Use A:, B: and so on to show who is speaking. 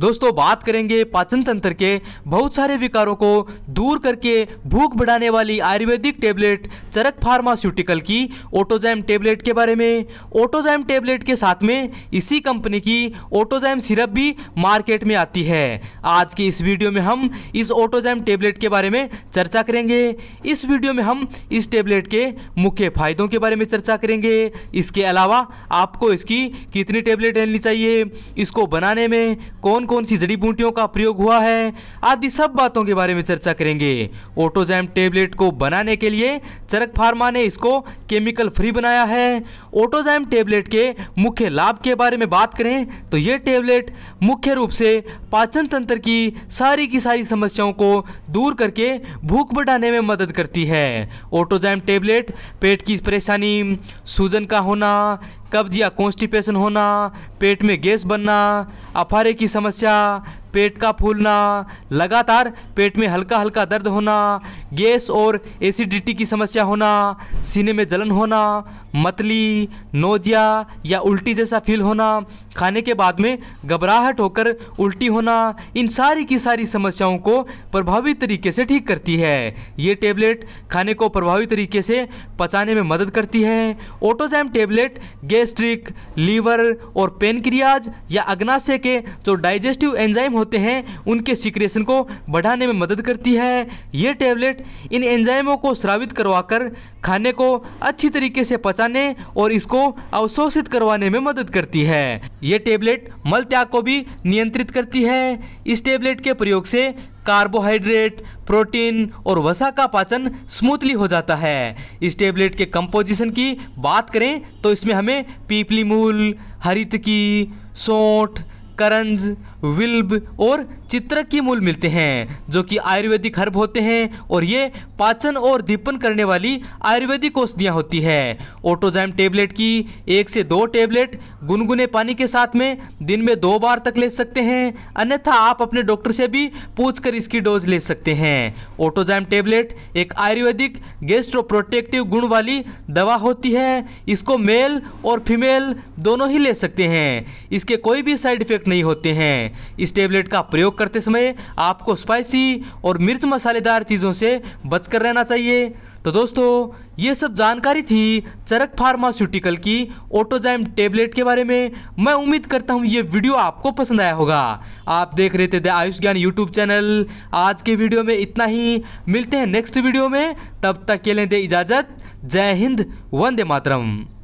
A: दोस्तों बात करेंगे पाचन तंत्र के बहुत सारे विकारों को दूर करके भूख बढ़ाने वाली आयुर्वेदिक टेबलेट चरक फार्मास्यूटिकल की ओटोजैम टेबलेट के बारे में ओटोजैम टेबलेट के साथ में इसी कंपनी की ओटोजैम सिरप भी मार्केट में आती है आज की इस वीडियो में हम इस ओटोजैम टेबलेट के बारे में चर्चा करेंगे इस वीडियो में हम इस टेबलेट के मुख्य फायदों के बारे में चर्चा करेंगे इसके अलावा आपको इसकी कितनी टेबलेट लेनी चाहिए इसको बनाने में कौन कौन सी जड़ी बूटियों का प्रयोग हुआ है आदि सब बातों के बारे में चर्चा करेंगे ऑटोजैम टेबलेट को बनाने के लिए चरक फार्मा ने इसको केमिकल फ्री बनाया है ऑटोजैम टेबलेट के मुख्य लाभ के बारे में बात करें तो ये टेबलेट मुख्य रूप से पाचन तंत्र की सारी की सारी समस्याओं को दूर करके भूख बढ़ाने में मदद करती है ऑटोजैम टेबलेट पेट की परेशानी सूजन का होना कब्ज या कॉन्स्टिपेशन होना पेट में गैस बनना अफारे की समस्या पेट का फूलना लगातार पेट में हल्का हल्का दर्द होना गैस और एसिडिटी की समस्या होना सीने में जलन होना मतली नोजिया या उल्टी जैसा फील होना खाने के बाद में घबराहट होकर उल्टी होना इन सारी की सारी समस्याओं को प्रभावी तरीके से ठीक करती है ये टेबलेट खाने को प्रभावी तरीके से पचाने में मदद करती है ओटोजैम टेबलेट गैस्ट्रिक लीवर और पेनक्रियाज या अग्नाशय के जो डाइजेस्टिव एंजाइम होते होते हैं उनके सिक्रेशन को बढ़ाने में मदद करती है ये टैबलेट इन एंजाइमों को स्रावित करवाकर खाने को अच्छी तरीके से पचाने और इसको अवशोषित करवाने में मदद करती है ये टेबलेट मल त्याग को भी नियंत्रित करती है इस टेबलेट के प्रयोग से कार्बोहाइड्रेट प्रोटीन और वसा का पाचन स्मूथली हो जाता है इस टेबलेट के कंपोजिशन की बात करें तो इसमें हमें पीपली मूल हरित की सौठ करंज विल्ब और चित्रक की मूल मिलते हैं जो कि आयुर्वेदिक हर्ब होते हैं और ये पाचन और दीपन करने वाली आयुर्वेदिक औषधियाँ होती है ओटोजाइम टेबलेट की एक से दो टेबलेट गुनगुने पानी के साथ में दिन में दो बार तक ले सकते हैं अन्यथा आप अपने डॉक्टर से भी पूछ इसकी डोज ले सकते हैं ओटोजाइम टेबलेट एक आयुर्वेदिक गेस्ट्रो प्रोटेक्टिव गुण वाली दवा होती है इसको मेल और फीमेल दोनों ही ले सकते हैं इसके कोई भी साइड इफेक्ट इफेक्ट नहीं होते हैं इस टेबलेट का प्रयोग करते समय आपको स्पाइसी और मिर्च मसालेदार चीज़ों से बचकर रहना चाहिए तो दोस्तों ये सब जानकारी थी चरक फार्मास्यूटिकल की ऑटोजाइम टेबलेट के बारे में मैं उम्मीद करता हूँ ये वीडियो आपको पसंद आया होगा आप देख रहे थे द आयुष ज्ञान यूट्यूब चैनल आज के वीडियो में इतना ही मिलते हैं नेक्स्ट वीडियो में तब तक के लिए दे इजाज़त जय हिंद वंदे मातरम